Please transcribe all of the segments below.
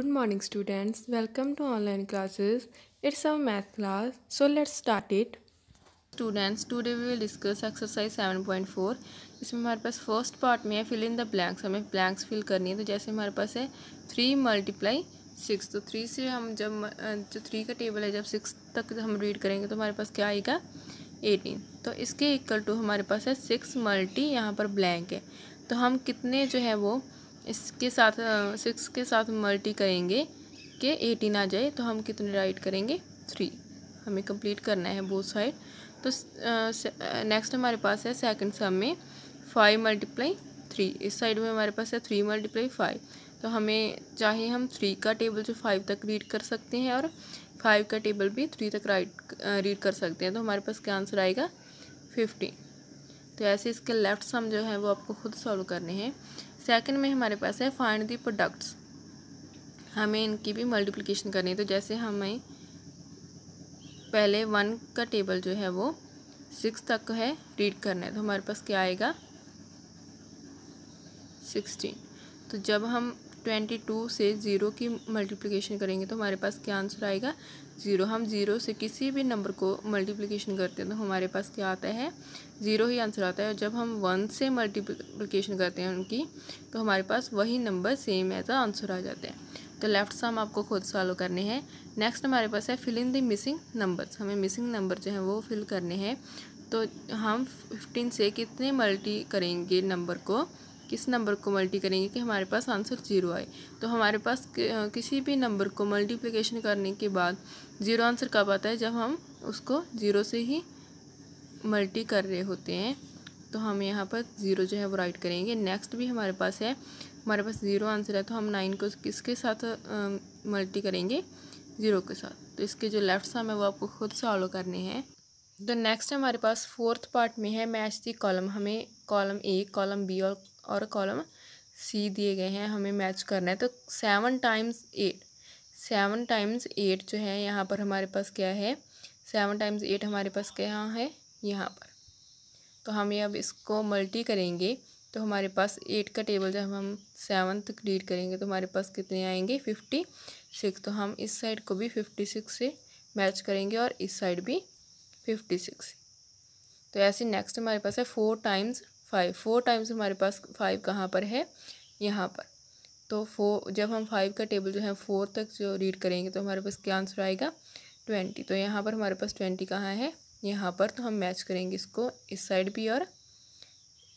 Students welcome to online classes it's a math class so let's start it students it. We will discuss exercise seven point four इसमें हमारे पास first part में है fill in the blanks हमें blanks fill करनी है तो जैसे हमारे पास है थ्री मल्टीप्लाई सिक्स तो थ्री से हम जब जो थ्री का टेबल है जब सिक्स तक हम रीड करेंगे तो हमारे पास क्या आएगा एटीन तो इसके इक्वल टू हमारे पास है सिक्स मल्टी यहाँ पर ब्लैंक है तो हम कितने जो है वो इसके साथ सिक्स के साथ मल्टी करेंगे कि एटीन आ जाए तो हम कितने राइट करेंगे थ्री हमें कंप्लीट करना है बोथ साइड तो नेक्स्ट हमारे पास है सेकंड सम में फाइव मल्टीप्लाई थ्री इस साइड में हमारे पास है थ्री मल्टीप्लाई फाइव तो हमें चाहे हम थ्री का टेबल जो फाइव तक रीड कर सकते हैं और फाइव का टेबल भी थ्री तक राइट रीड कर सकते हैं तो हमारे पास क्या आंसर आएगा फिफ्टीन तो ऐसे इसके लेफ्ट सम जो है वो आपको खुद सॉल्व करने हैं सेकंड में हमारे पास है फाइंड दी प्रोडक्ट्स हमें इनकी भी मल्टीप्लिकेशन करनी है तो जैसे हमें पहले वन का टेबल जो है वो सिक्स तक है रीड करना है तो हमारे पास क्या आएगा सिक्सटीन तो जब हम ट्वेंटी टू से ज़ीरो की मल्टीप्लिकेशन करेंगे तो हमारे पास क्या आंसर आएगा ज़ीरो हम ज़ीरो से किसी भी नंबर को मल्टीप्लिकेशन करते हैं तो हमारे पास क्या आता है ज़ीरो ही आंसर आता है और जब हम वन से मल्टीप्लिकेशन करते हैं उनकी तो हमारे पास वही नंबर सेम एज आंसर आ जाते हैं तो लेफ्ट सम आपको खुद सॉलो करने हैं नेक्स्ट हमारे पास है fill in the missing numbers हमें मिसिंग नंबर जो हैं वो फिल करने हैं तो हम फिफ्टीन से कितने मल्टी करेंगे नंबर को किस नंबर को मल्टी करेंगे कि हमारे पास आंसर जीरो आए तो हमारे पास किसी भी नंबर को मल्टीप्लिकेशन करने के बाद ज़ीरो आंसर कब आता है जब हम उसको ज़ीरो से ही मल्टी कर रहे होते हैं तो हम यहाँ पर ज़ीरो जो है वो राइट करेंगे नेक्स्ट भी हमारे पास है हमारे पास ज़ीरो आंसर है तो हम नाइन को किसके साथ मल्टी करेंगे ज़ीरो के साथ तो इसके जो लेफ्ट सम है वो आपको खुद सॉल्व करने हैं द तो नेक्स्ट हमारे पास फोर्थ पार्ट में है मैच दी कॉलम हमें कॉलम ए कॉलम बी और और कॉलम सी दिए गए हैं हमें मैच करना है तो seven times eight seven times eight जो है यहाँ पर हमारे पास क्या है सेवन टाइम्स एट हमारे पास क्या है यहाँ पर तो हम ये अब इसको मल्टी करेंगे तो हमारे पास एट का टेबल जब हम सेवन्थ डिलीट करेंगे तो हमारे पास कितने आएंगे फिफ्टी सिक्स तो हम इस साइड को भी फिफ्टी सिक्स से मैच करेंगे और इस साइड भी फिफ्टी सिक्स तो ऐसे नेक्स्ट हमारे पास है four times five four times हमारे पास फाइव कहाँ पर है यहाँ पर तो फोर जब हम फाइव का टेबल जो है फोर तक जो रीड करेंगे तो हमारे पास क्या आंसर आएगा ट्वेंटी तो यहाँ पर हमारे पास ट्वेंटी कहाँ है यहाँ पर तो हम मैच करेंगे इसको इस साइड भी और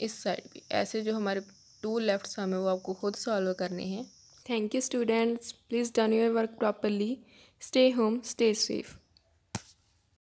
इस साइड भी ऐसे जो हमारे टू लेफ्ट हमें वो आपको खुद सॉल्व करने हैं thank you students please done your work properly stay home stay safe